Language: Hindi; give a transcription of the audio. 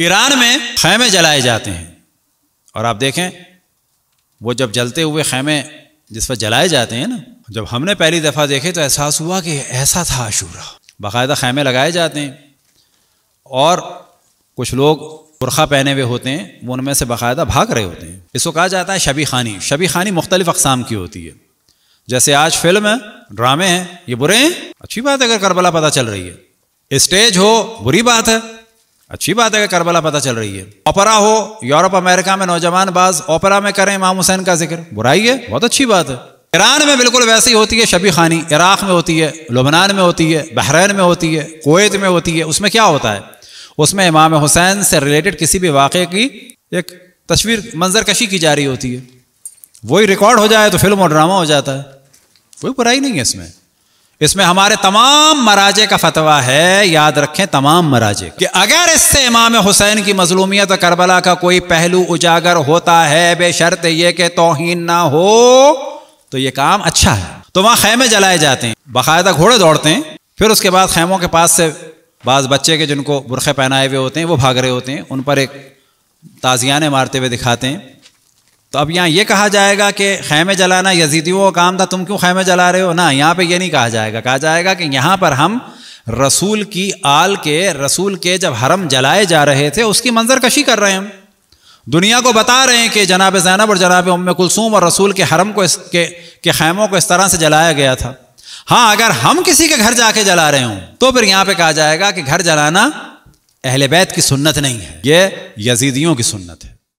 ईरान में खैमे जलाए जाते हैं और आप देखें वो जब जलते हुए खैमे जिस पर जलाए जाते हैं ना जब हमने पहली दफ़ा देखे तो एहसास हुआ कि ऐसा था आशूरा बाकायदा खैमे लगाए जाते हैं और कुछ लोग बुरखा पहने हुए होते हैं वो उनमें से बाकायदा भाग रहे होते हैं इसको कहा जाता है शबी खानी शबी खानी मुख्तलिफ अकसाम की होती है जैसे आज फिल्म है ड्रामे हैं ये बुरे हैं अच्छी बात है अगर करबला पता चल रही है स्टेज हो बुरी बात है अच्छी बात है कि करबला पता चल रही है ओपरा हो यूरोप अमेरिका में नौजवान बाज ओपरा में करें इमाम हुसैन का जिक्र बुराई है बहुत अच्छी बात है ईरान में बिल्कुल वैसी होती है शबी खानी इराक में होती है लुबनान में होती है बहरीन में होती है कोत में होती है उसमें क्या होता है उसमें इमाम हुसैन से रिलेटेड किसी भी वाक़े की एक तस्वीर मंजर कशी की जा रही होती है वही रिकॉर्ड हो जाए तो फिल्म और ड्रामा हो जाता है कोई बुराई नहीं है इसमें इसमें हमारे तमाम मराजे का फतवा है याद रखें तमाम मराजे कि अगर इससे इमाम हुसैन की मजलूमियत करबला का कोई पहलू उजागर होता है बेशर्त ये के तोहिन ना हो तो ये काम अच्छा है तो वहां खेमे जलाए जाते हैं बाकायदा घोड़े दौड़ते हैं फिर उसके बाद खेमों के पास से बाज़ बच्चे के जिनको बुरखे पहनाए हुए होते हैं वो भाग रहे होते हैं उन पर एक ताजियाने मारते हुए दिखाते हैं तो अब यहाँ ये कहा जाएगा कि खैमे जलाना यजीदियों का काम था तुम क्यों खैमे जला रहे हो ना यहाँ पे ये नहीं कहा जाएगा कहा जाएगा कि यहाँ पर हम रसूल की आल के रसूल के जब हरम जलाए जा रहे थे उसकी मंजर कशी कर रहे हैं हम दुनिया को बता रहे हैं कि जनाब जैनब और जनाब उम कुलसूम और रसूल के हरम को इस के, के खैमों को इस तरह से जलाया गया था हाँ अगर हम किसी के घर जाके जला रहे हों तो फिर यहाँ पर कहा जाएगा कि घर जलाना अहल बैत की सुन्नत नहीं है ये यजीदियों की सुन्नत है